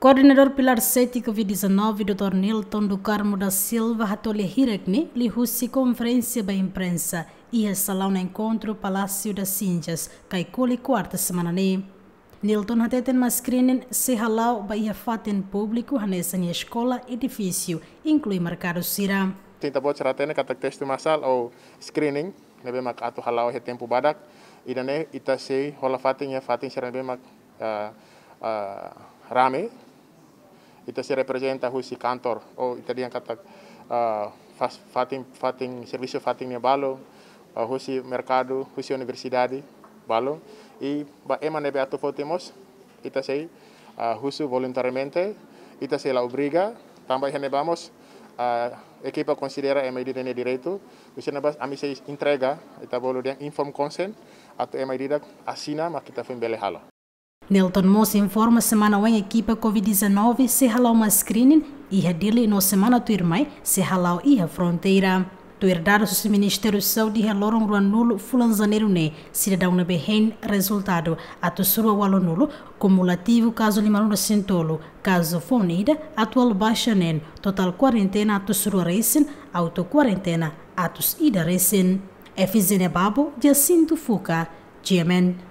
Coordenador Pilar 7 Covid-19, Dr. Nilton do Carmo da Silva Ratole Hirakni, lihusi conferência da imprensa e a salão no encontro Palácio das Cinjas, Caicole quarta semana ne. Nilton uma screening se halau ba ia faten público em escola edifício, inclui marcado sira. Tinta bot ratene katak é teste masal ou screening, né, bem mak ato halau he é tempo badak, idane ita se hola fatin ya é fatin sera bem mak uh, ah, uh, ah, rame Itu si representa si kantor, o oh, italian kata uh, fatin, fatin, fatim fatin fatimnya balo, uh, hui si mercado, si universidade balo, e ba ema nebe atu fotemos, ita sei uh, husu voluntariamente, ita sei la obriga, tambah hene vamos, uh, equipa considera MID tene direito, usia nabas ami sei entrega, itu bolu dia inform consent, atau ema dak asina, mak kita fin bele halo. Nelton Moça informa semana em equipa Covid-19 se ralou uma screening e a dele no semana tua irmã se ralou e a fronteira. Tu dados o Ministério de Saúde reloram o anulo fulanzaneiro ne cidadão na Behen resultado ato sua o nulo, cumulativo caso limano sintolo caso fonida atual baixa nen total quarentena ato sua recin auto quarentena atos ida recin. FZN Babo Jacinto Fuca, GMN.